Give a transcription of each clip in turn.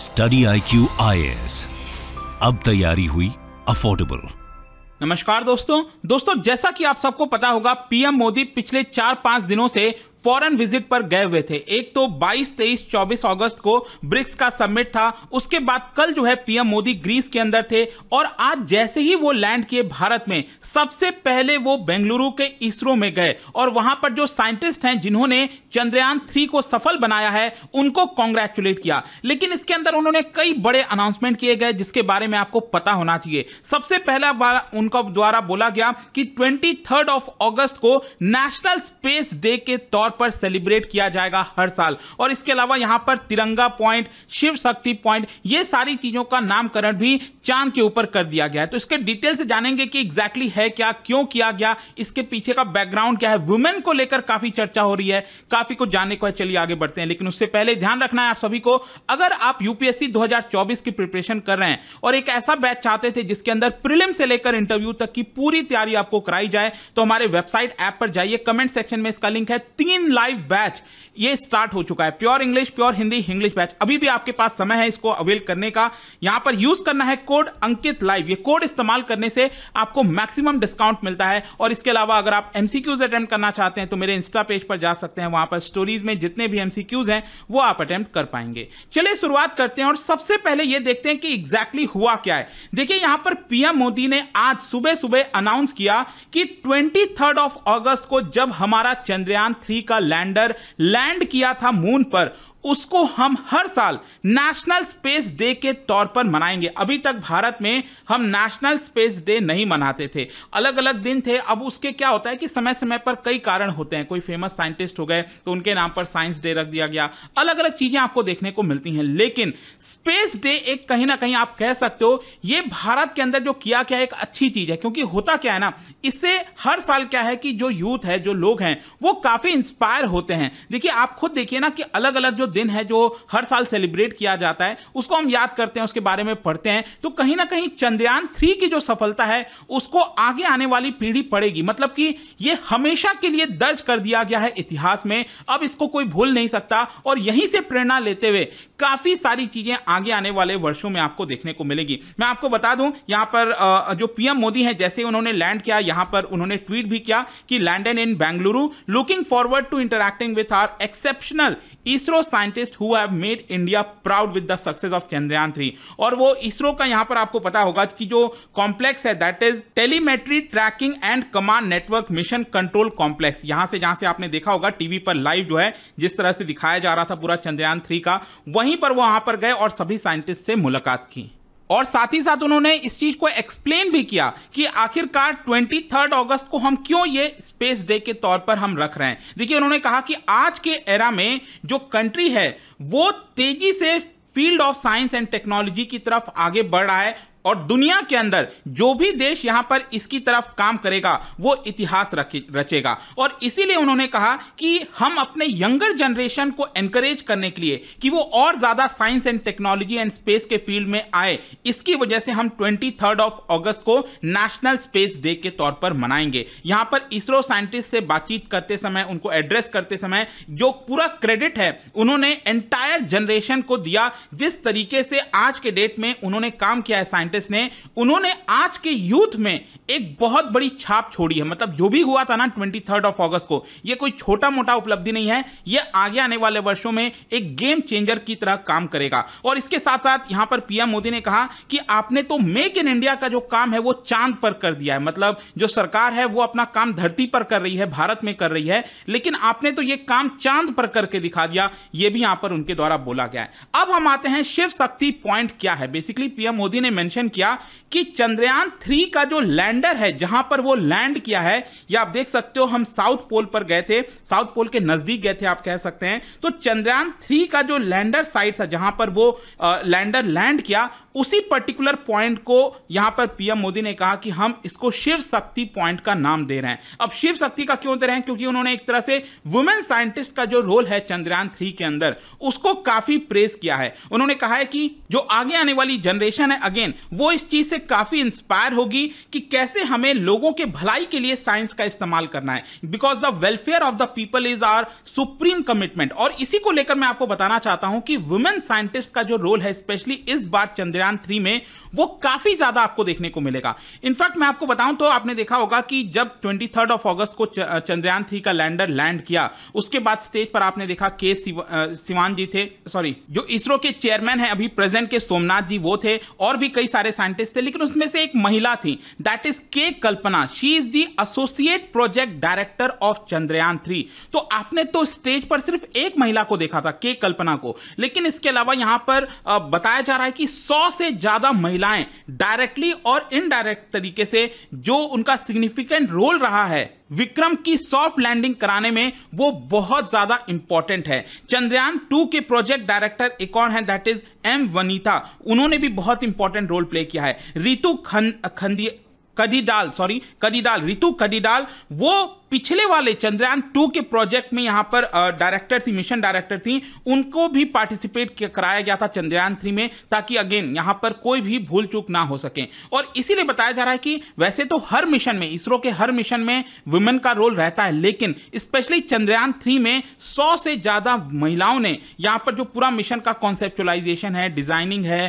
study I Q अब तैयारी हुई अफोर्डेबल नमस्कार दोस्तों दोस्तों जैसा कि आप सबको पता होगा पीएम मोदी पिछले चार पांच दिनों से फॉरेन विजिट पर गए हुए थे एक तो 22, 23, 24 अगस्त को ब्रिक्स का समिट था उसके बाद कल जो है पीएम मोदी ग्रीस के अंदर थे और आज जैसे ही वो लैंड किए भारत में सबसे पहले वो बेंगलुरु के इसरो में गए और वहां पर जो साइंटिस्ट हैं जिन्होंने चंद्रयान थ्री को सफल बनाया है उनको कॉन्ग्रेचुलेट किया लेकिन इसके अंदर उन्होंने कई बड़े अनाउंसमेंट किए गए जिसके बारे में आपको पता होना चाहिए सबसे पहला उनका द्वारा बोला गया कि ट्वेंटी ऑफ अगस्त को नेशनल स्पेस डे के तौर तौर पर सेलिब्रेट किया जाएगा हर साल और इसके अलावा यहाँ पर तिरंगा पॉइंट शिव शक्ति पॉइंट ये सारी चीज़ों का नामकरण भी चांद के ऊपर कर दिया गया है तो इसके डिटेल से जानेंगे कि एग्जैक्टली है क्या क्यों किया गया इसके पीछे का बैकग्राउंड क्या है वुमेन को लेकर काफ़ी चर्चा हो रही है काफ़ी कुछ जानने को है चलिए आगे बढ़ते हैं लेकिन उससे पहले ध्यान रखना है आप सभी को अगर आप यूपीएससी 2024 की प्रिपरेशन कर रहे हैं और एक ऐसा बैच चाहते थे जिसके अंदर प्रिलिम से लेकर इंटरव्यू तक की पूरी तैयारी आपको कराई जाए तो हमारे वेबसाइट ऐप पर जाइए कमेंट सेक्शन में इसका लिंक है तीन तीन लाइव बैच ये स्टार्ट हो चुका है pure English pure Hindi English batch अभी भी आपके पास समय है इसको अवेल करने का यहां पर यूज करना है कोड अंकित लाइव ये कोड इस्तेमाल करने से आपको मैक्सिमम डिस्काउंट मिलता है और इसके अलावा अगर आप एमसीक्यूज अटेम्प्ट करना चाहते हैं तो मेरे इंस्टा पेज पर जा सकते हैं वहां पर स्टोरीज में जितने भी एमसीक्यूज हैं वो आप अटेम्प्ट कर पाएंगे चलिए शुरुआत करते हैं और सबसे पहले यह देखते हैं कि एग्जैक्टली exactly हुआ क्या है देखिए यहां पर पीएम मोदी ने आज सुबह सुबह अनाउंस किया कि ट्वेंटी ऑफ अगस्त को जब हमारा चंद्रयान थ्री का लैंडर लैंड किया था मून पर उसको हम हर साल नेशनल स्पेस डे के तौर पर मनाएंगे अभी तक भारत में हम नेशनल स्पेस डे नहीं मनाते थे अलग अलग दिन थे अब उसके क्या होता है कि समय समय पर कई कारण होते हैं कोई फेमस साइंटिस्ट हो गए तो उनके नाम पर साइंस डे रख दिया गया अलग अलग चीज़ें आपको देखने को मिलती हैं लेकिन स्पेस डे एक कहीं ना कहीं आप कह सकते हो ये भारत के अंदर जो किया क्या एक अच्छी चीज़ है क्योंकि होता क्या है ना इससे हर साल क्या है कि जो यूथ है जो लोग हैं वो काफ़ी इंस्पायर होते हैं देखिए आप खुद देखिए ना कि अलग अलग जो दिन है जो हर साल सेलिब्रेट किया जाता है उसको हम याद करते हैं उसके बारे में पढ़ते हैं तो कहीं ना कहीं चंद्रयान थ्री की जो सफलता है उसको आगे आने वाली पीढ़ी पड़ेगी मतलब कि ये हमेशा के लिए दर्ज कर दिया गया है इतिहास में अब इसको कोई भूल नहीं सकता और यहीं से प्रेरणा लेते हुए काफी सारी चीजें आगे आने वाले वर्षों में आपको देखने को मिलेगी मैं आपको बता दूं यहां पर जो पीएम मोदी है जैसे उन्होंने लैंड किया यहां पर उन्होंने ट्वीट भी किया कि landed in Bengaluru looking forward to interacting with our exceptional ISRO science scientist who have made India proud with the success of Chandrayaan three और वो इसरो का यहां पर आपको पता होगा कि जो कॉम्प्लेक्स है that is telemetry tracking and command network mission control complex यहां से जहां से आपने देखा होगा टीवी पर लाइव जो है जिस तरह से दिखाया जा रहा था पूरा चंद्रयान थ्री का वहीं पर वो वहां पर गए और सभी साइंटिस्ट से मुलाकात की और साथ ही साथ उन्होंने इस चीज को एक्सप्लेन भी किया कि आखिरकार ट्वेंटी थर्ड अगस्त को हम क्यों ये स्पेस डे के तौर पर हम रख रहे हैं देखिए उन्होंने कहा कि आज के एरा में जो कंट्री है वो तेजी से field of science and technology की तरफ आगे बढ़ रहा है और दुनिया के अंदर जो भी देश यहां पर इसकी तरफ काम करेगा वो इतिहास रचेगा और इसीलिए उन्होंने कहा कि हम अपने यंगर जनरेशन को एनकरेज करने के लिए कि वो और ज़्यादा science and technology and space के फील्ड में आए इसकी वजह से हम ट्वेंटी ऑफ अगस्त को नेशनल स्पेस डे के तौर पर मनाएंगे यहां पर इसरो साइंटिस्ट से बातचीत करते समय उनको एड्रेस करते समय जो पूरा क्रेडिट है उन्होंने एंटायर जनरेशन को दिया जिस तरीके से आज के डेट में उन्होंने काम किया है साइंटिस्ट ने उन्होंने आज के यूथ में एक बहुत बड़ी छाप छोड़ी है मतलब जो भी हुआ था ना ट्वेंटी थर्ड ऑफ अगस्त को यह कोई छोटा मोटा उपलब्धि नहीं है यह आगे आने वाले वर्षों में एक गेम चेंजर की तरह काम करेगा और इसके साथ साथ यहां पर पीएम मोदी ने कहा कि आपने तो मेक इन इंडिया का जो काम है वो चांद पर कर दिया है मतलब जो सरकार है वो अपना काम धरती पर कर रही है भारत में कर रही है लेकिन आपने तो ये काम चांद पर करके दिखा दिया ये भी यहां पर उनके द्वारा बोला गया है अब हम आते हैं शिव शक्ति पॉइंट क्या है बेसिकली पीएम मोदी ने मेंशन क्वेश्चन किया कि चंद्रयान थ्री का जो लैंडर है जहां पर वो लैंड किया है या आप देख सकते हो हम साउथ पोल पर गए थे साउथ पोल के नजदीक गए थे आप कह सकते हैं तो चंद्रयान थ्री का जो लैंडर साइट था जहां पर वो लैंडर लैंड किया उसी पर्टिकुलर पॉइंट को यहां पर पीएम मोदी ने कहा कि हम इसको शिव शक्ति पॉइंट का नाम दे रहे हैं अब शिव शक्ति का क्यों दे रहे हैं क्योंकि उन्होंने एक तरह से वुमेन साइंटिस्ट का जो रोल है चंद्रयान थ्री के अंदर उसको काफी प्रेस किया है उन्होंने कहा है कि जो आगे आने वाली जनरेशन है अगेन वो इस चीज़ से काफ़ी इंस्पायर होगी कि कैसे हमें लोगों के भलाई के लिए साइंस का इस्तेमाल करना है because the welfare of the people is our supreme commitment और इसी को लेकर मैं आपको बताना चाहता हूं कि वुमेन साइंटिस्ट का जो रोल है स्पेशली इस बार चंद्रयान थ्री में वो काफ़ी ज़्यादा आपको देखने को मिलेगा इनफैक्ट मैं आपको बताऊं तो आपने देखा होगा कि जब ट्वेंटी ऑफ ऑगस्ट को चंद्रयान थ्री का लैंडर लैंड किया उसके बाद स्टेज पर आपने देखा के सिवान जी थे सॉरी जो इसरो के चेयरमैन है अभी प्रेजेंट के सोमनाथ जी वो थे और भी कई सारे सारे साइंटिस्ट थे लेकिन उसमें से एक महिला थी that is K Kalpana she is the associate project director of Chandrayaan three तो आपने तो स्टेज पर सिर्फ एक महिला को देखा था के कल्पना को लेकिन इसके अलावा यहां पर बताया जा रहा है कि सौ से ज्यादा महिलाएं डायरेक्टली और इनडायरेक्ट तरीके से जो उनका सिग्निफिकेंट रोल रहा है विक्रम की सॉफ्ट लैंडिंग कराने में वो बहुत ज्यादा इंपॉर्टेंट है चंद्रयान टू के प्रोजेक्ट डायरेक्टर एक और है दैट इज एम वनीता उन्होंने भी बहुत इंपॉर्टेंट रोल प्ले किया है रितु खन खंदी कदीडाल सॉरी कदीडाल रितु कदीडाल वो पिछले वाले चंद्रयान टू के प्रोजेक्ट में यहाँ पर डायरेक्टर थी मिशन डायरेक्टर थी उनको भी पार्टिसिपेट कराया गया था चंद्रयान थ्री में ताकि अगेन यहाँ पर कोई भी भूल चूक ना हो सके और इसीलिए बताया जा रहा है कि वैसे तो हर मिशन में इसरो के हर मिशन में वुमेन का रोल रहता है लेकिन स्पेशली चंद्रयान थ्री में सौ से ज़्यादा महिलाओं ने यहाँ पर जो पूरा मिशन का कॉन्सेप्चुलाइजेशन है डिजाइनिंग है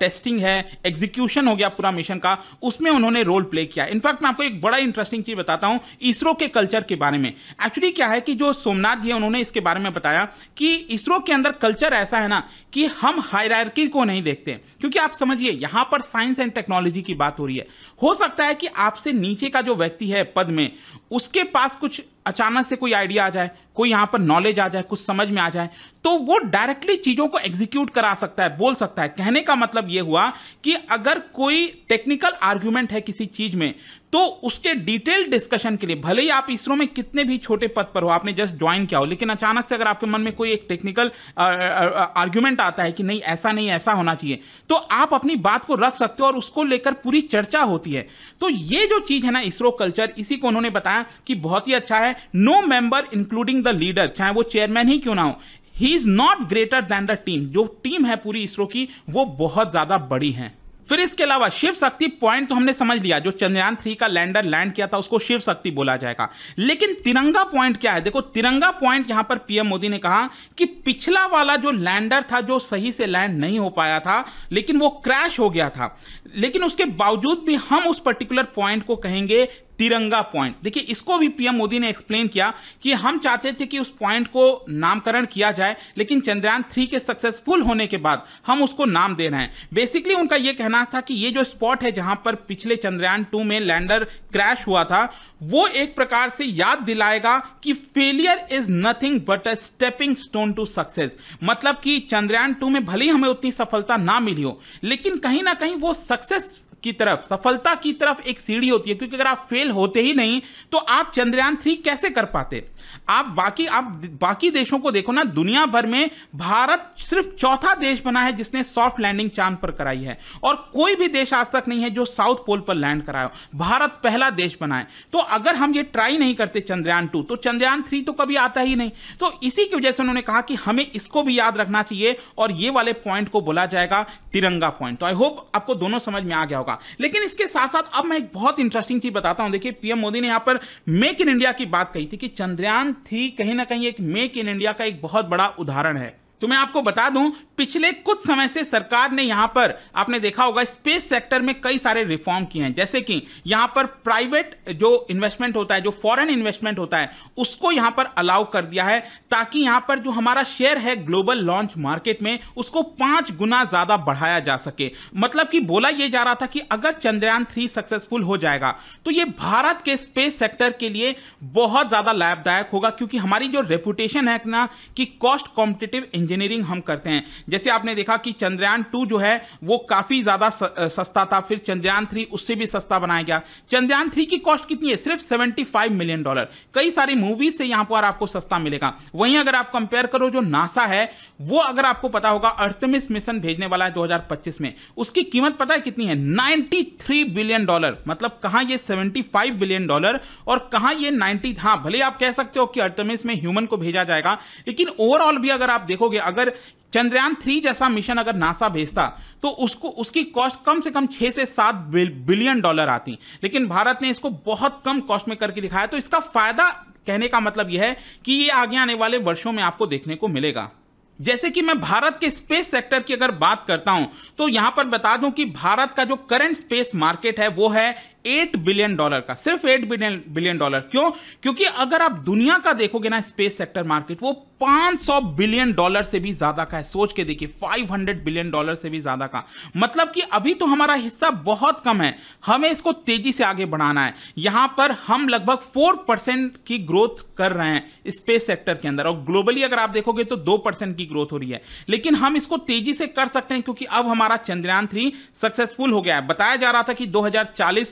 टेस्टिंग है एग्जीक्यूशन हो गया पूरा मिशन का उसमें उन्होंने रोल प्ले किया इनफैक्ट मैं आपको एक बड़ा इंटरेस्टिंग चीज़ बताता हूँ इसरो के कल्चर के बारे में एक्चुअली क्या है कि जो सोमनाथ जी उन्होंने इसके बारे में बताया कि इसरो के अंदर कल्चर ऐसा है ना कि हम हायरकी को नहीं देखते क्योंकि आप समझिए यहां पर साइंस एंड टेक्नोलॉजी की बात हो रही है हो सकता है कि आपसे नीचे का जो व्यक्ति है पद में उसके पास कुछ अचानक से कोई आइडिया आ जाए कोई यहाँ पर नॉलेज आ जाए कुछ समझ में आ जाए तो वो डायरेक्टली चीज़ों को एग्जीक्यूट करा सकता है बोल सकता है कहने का मतलब ये हुआ कि अगर कोई टेक्निकल आर्ग्यूमेंट है किसी चीज़ में तो उसके डिटेल डिस्कशन के लिए भले ही आप इसरो में कितने भी छोटे पद पर हो आपने जस्ट ज्वाइन किया हो लेकिन अचानक से अगर आपके मन में कोई एक टेक्निकल आर्ग्यूमेंट आता है कि नहीं ऐसा नहीं ऐसा होना चाहिए तो आप अपनी बात को रख सकते हो और उसको लेकर पूरी चर्चा होती है तो ये जो चीज़ है ना इसरो कल्चर इसी को उन्होंने बताया कि बहुत ही अच्छा है no member including the leader चाहे वो चेयरमैन ही क्यों ना हो he is not greater than the team जो टीम है पूरी इसरो की वो बहुत ज़्यादा बड़ी है फिर इसके अलावा शिव शक्ति पॉइंट तो हमने समझ लिया जो चंद्रयान थ्री का लैंडर लैंड किया था उसको शिव शक्ति बोला जाएगा लेकिन तिरंगा पॉइंट क्या है देखो तिरंगा पॉइंट यहां पर पीएम मोदी ने कहा कि पिछला वाला जो लैंडर था जो सही से लैंड नहीं हो पाया था लेकिन वो क्रैश हो गया था लेकिन उसके बावजूद भी हम उस पर्टिकुलर पॉइंट को कहेंगे तिरंगा पॉइंट देखिए इसको भी पीएम मोदी ने एक्सप्लेन किया कि हम चाहते थे कि उस पॉइंट को नामकरण किया जाए लेकिन चंद्रयान थ्री के सक्सेसफुल होने के बाद हम उसको नाम दे रहे हैं बेसिकली उनका यह कहना था कि ये जो स्पॉट है जहां पर पिछले चंद्रयान टू में लैंडर क्रैश हुआ था वो एक प्रकार से याद दिलाएगा कि failure is nothing but a stepping stone to success मतलब कि चंद्रयान टू में भले ही हमें उतनी सफलता ना मिली हो लेकिन कहीं ना कहीं वो सक्सेस की तरफ सफलता की तरफ एक सीढ़ी होती है क्योंकि अगर आप फेल होते ही नहीं तो आप चंद्रयान थ्री कैसे कर पाते आप बाकी आप बाकी देशों को देखो ना दुनिया भर में भारत सिर्फ चौथा देश बना है जिसने सॉफ्ट लैंडिंग चांद पर कराई है और कोई भी देश आज तक नहीं है जो साउथ पोल पर लैंड कराया भारत पहला देश बना है तो अगर हम ये ट्राई नहीं करते चंद्रयान टू तो चंद्रयान थ्री तो कभी आता ही नहीं तो इसी की वजह से उन्होंने कहा कि हमें इसको भी याद रखना चाहिए और ये वाले पॉइंट को बोला जाएगा तिरंगा पॉइंट तो आई होप आपको दोनों समझ में आ गया होगा था लेकिन इसके साथ साथ अब मैं एक बहुत इंटरेस्टिंग चीज बताता हूं देखिए पीएम मोदी ने यहां पर मेक इन इंडिया की बात कही थी कि चंद्रयान थी कहीं ना कहीं एक मेक इन इंडिया का एक बहुत बड़ा उदाहरण है तो मैं आपको बता दूं पिछले कुछ समय से सरकार ने यहां पर आपने देखा होगा स्पेस सेक्टर में कई सारे रिफॉर्म किए हैं जैसे कि यहां पर प्राइवेट जो इन्वेस्टमेंट होता है जो फॉरेन इन्वेस्टमेंट होता है उसको यहां पर अलाउ कर दिया है ताकि यहां पर जो हमारा शेयर है ग्लोबल लॉन्च मार्केट में उसको पांच गुना ज्यादा बढ़ाया जा सके मतलब कि बोला यह जा रहा था कि अगर चंद्रयान थ्री सक्सेसफुल हो जाएगा तो यह भारत के स्पेस सेक्टर के लिए बहुत ज्यादा लाभदायक होगा क्योंकि हमारी जो रेपुटेशन है ना कि कॉस्ट कॉम्पिटेटिव इंजीनियरिंग हम करते हैं जैसे आपने देखा कि चंद्रयान टू जो है वो काफ़ी ज़्यादा सस्ता था फिर चंद्रयान थ्री उससे भी सस्ता बनाया गया चंद्रयान थ्री की कॉस्ट कितनी है सिर्फ सेवेंटी फाइव मिलियन डॉलर कई सारी मूवीज से यहां पर आपको सस्ता मिलेगा वहीं अगर आप कंपेयर करो जो नासा है वो अगर आपको पता होगा अर्थमिस मिशन भेजने वाला है दो में उसकी कीमत पता है कितनी है नाइनटी बिलियन डॉलर मतलब कहां ये 75 बिलियन डॉलर और कहां ये नाइनटी हाँ भले आप कह सकते हो कि अर्थमिस में ह्यूमन को भेजा जाएगा लेकिन ओवरऑल भी अगर आप देखोगे देखोगे अगर चंद्रयान थ्री जैसा मिशन अगर नासा भेजता तो उसको उसकी कॉस्ट कम से कम छः से सात बिलियन डॉलर आती लेकिन भारत ने इसको बहुत कम कॉस्ट में करके दिखाया तो इसका फायदा कहने का मतलब यह है कि ये आगे आने वाले वर्षों में आपको देखने को मिलेगा जैसे कि मैं भारत के स्पेस सेक्टर की अगर बात करता हूं तो यहां पर बता दूं कि भारत का जो करंट स्पेस मार्केट है वो है एट बिलियन डॉलर का सिर्फ एट बिलियन बिलियन डॉलर क्यों क्योंकि अगर आप दुनिया का देखोगे ना स्पेस सेक्टर मार्केट वो 500 बिलियन डॉलर से भी ज्यादा का है सोच के देखिए 500 बिलियन डॉलर से भी ज्यादा का मतलब कि अभी तो हमारा हिस्सा बहुत कम है हमें इसको तेजी से आगे बढ़ाना है यहां पर हम लगभग 4 परसेंट की ग्रोथ कर रहे हैं स्पेस सेक्टर के अंदर और ग्लोबली अगर आप देखोगे तो 2 परसेंट की ग्रोथ हो रही है लेकिन हम इसको तेजी से कर सकते हैं क्योंकि अब हमारा चंद्रयान थ्री सक्सेसफुल हो गया है बताया जा रहा था कि दो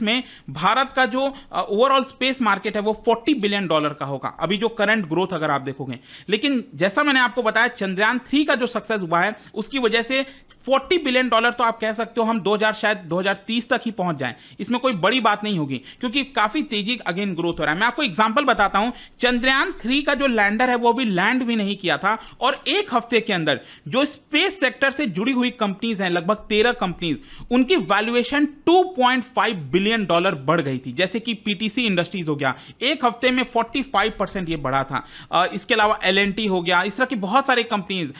में भारत का जो ओवरऑल स्पेस मार्केट है वो 40 बिलियन डॉलर का होगा अभी जो करंट ग्रोथ अगर आप देखोगे लेकिन जैसा मैंने आपको बताया चंद्रयान थ्री का जो सक्सेस हुआ है उसकी वजह से फोर्टी बिलियन डॉलर तो आप कह सकते हो हम 2000 शायद 2030 तक ही पहुंच जाएं इसमें कोई बड़ी बात नहीं होगी क्योंकि काफ़ी तेजी अगेन ग्रोथ हो रहा है मैं आपको एग्जांपल बताता हूं चंद्रयान थ्री का जो लैंडर है वो भी लैंड भी नहीं किया था और एक हफ्ते के अंदर जो स्पेस सेक्टर से जुड़ी हुई कंपनीज हैं लगभग तेरह कंपनीज उनकी वैल्यूएशन टू बिलियन डॉलर बढ़ गई थी जैसे कि पीटीसी इंडस्ट्रीज हो गया एक हफ्ते में फोर्टी परसेंट ये बढ़ा था इसके अलावा एल हो गया इस तरह की बहुत सारी कंपनीज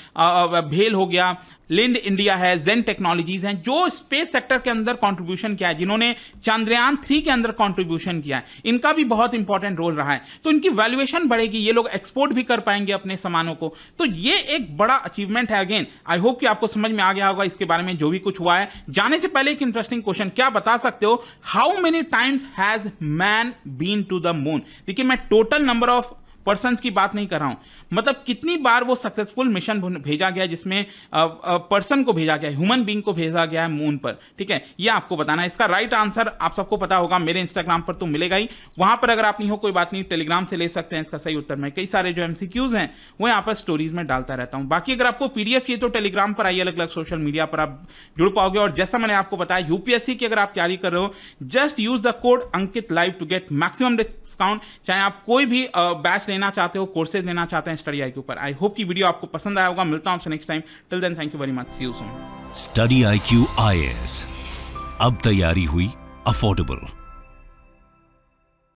भेल हो गया लिंड इंडिया है जेन टेक्नोलॉजीज हैं जो स्पेस सेक्टर के अंदर कॉन्ट्रीब्यूशन किया है जिन्होंने चंद्रयान थ्री के अंदर कॉन्ट्रीब्यूशन किया है इनका भी बहुत इंपॉर्टेंट रोल रहा है तो इनकी वैल्यूएशन बढ़ेगी ये लोग एक्सपोर्ट भी कर पाएंगे अपने सामानों को तो ये एक बड़ा अचीवमेंट है अगेन आई होप कि आपको समझ में आ गया होगा इसके बारे में जो भी कुछ हुआ है जाने से पहले एक इंटरेस्टिंग क्वेश्चन क्या बता सकते हो how many times has man been to the moon देखिए मैं टोटल नंबर ऑफ पर्सन की बात नहीं कर रहा हूं मतलब कितनी बार वो सक्सेसफुल मिशन भेजा गया जिसमें पर्सन को भेजा गया ह्यूमन बींग को भेजा गया है मून पर ठीक है ये आपको बताना है इसका राइट आंसर आप सबको पता होगा मेरे इंस्टाग्राम पर तो मिलेगा ही वहां पर अगर आप नहीं हो कोई बात नहीं टेलीग्राम से ले सकते हैं इसका सही उत्तर में कई सारे जो एमसीक्यूज हैं वो यहाँ पर स्टोरीज में डालता रहता हूं बाकी अगर आपको पीडीएफ चाहिए तो टेलीग्राम पर आइए अलग अलग सोशल मीडिया पर आप जुड़ पाओगे और जैसा मैंने आपको बताया यूपीएससी की अगर आप तैयारी कर रहे हो just use the code Ankit live to get maximum discount चाहे आप कोई भी बैच लेना चाहते हो कोर्सेज लेना चाहते हैं स्टडी आई के ऊपर आई होप की वीडियो आपको पसंद आया होगा मिलता हूं आपसे next time till then thank you very much see you soon study I Q I S अब तैयारी हुई अफोर्डेबल